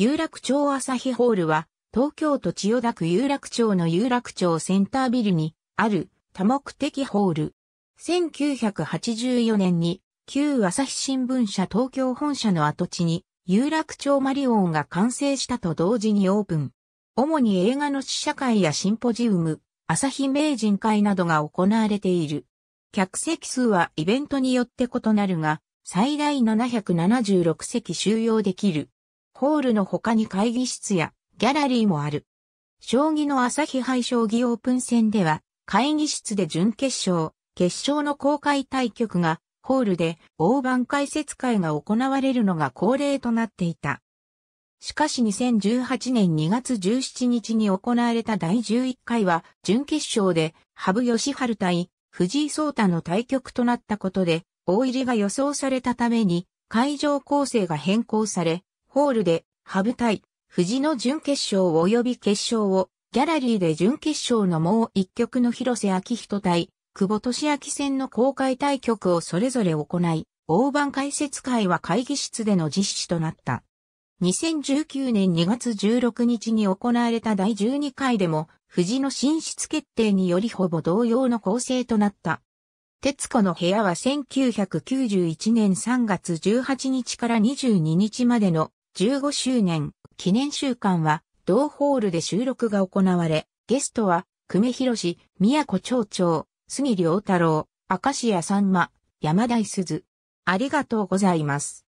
有楽町朝日ホールは、東京都千代田区有楽町の有楽町センタービルにある多目的ホール。1984年に旧朝日新聞社東京本社の跡地に有楽町マリオンが完成したと同時にオープン。主に映画の試写会やシンポジウム、朝日名人会などが行われている。客席数はイベントによって異なるが、最大776席収容できる。ホールの他に会議室やギャラリーもある。将棋の朝日杯将棋オープン戦では、会議室で準決勝、決勝の公開対局が、ホールで大盤解説会が行われるのが恒例となっていた。しかし2018年2月17日に行われた第11回は、準決勝で、羽生善治対藤井聡太の対局となったことで、大入りが予想されたために、会場構成が変更され、ホールで、ハブ対、富士の準決勝及び決勝を、ギャラリーで準決勝のもう一曲の広瀬明人対、久保利明戦の公開対局をそれぞれ行い、大盤解説会は会議室での実施となった。2019年2月16日に行われた第12回でも、富士の進出決定によりほぼ同様の構成となった。徹子の部屋は1991年3月18日から22日までの15周年記念週間は同ホールで収録が行われ、ゲストは、久米宏、宮古町長、杉良太郎、明石家さんま、山田いすず。ありがとうございます。